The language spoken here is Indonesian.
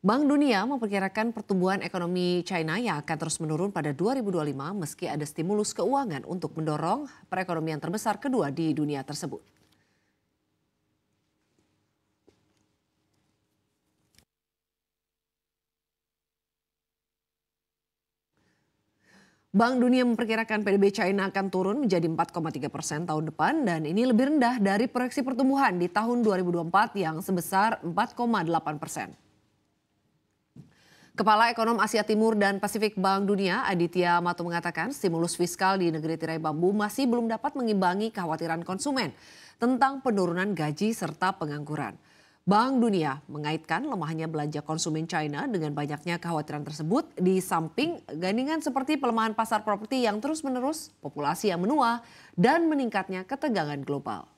Bank Dunia memperkirakan pertumbuhan ekonomi China yang akan terus menurun pada 2025 meski ada stimulus keuangan untuk mendorong perekonomian terbesar kedua di dunia tersebut. Bank Dunia memperkirakan PDB China akan turun menjadi 4,3 persen tahun depan dan ini lebih rendah dari proyeksi pertumbuhan di tahun 2024 yang sebesar 4,8 persen. Kepala Ekonom Asia Timur dan Pasifik Bank Dunia Aditya Mato mengatakan stimulus fiskal di negeri tirai bambu masih belum dapat mengimbangi kekhawatiran konsumen tentang penurunan gaji serta pengangguran. Bank Dunia mengaitkan lemahnya belanja konsumen China dengan banyaknya kekhawatiran tersebut di samping gandingan seperti pelemahan pasar properti yang terus-menerus, populasi yang menua, dan meningkatnya ketegangan global.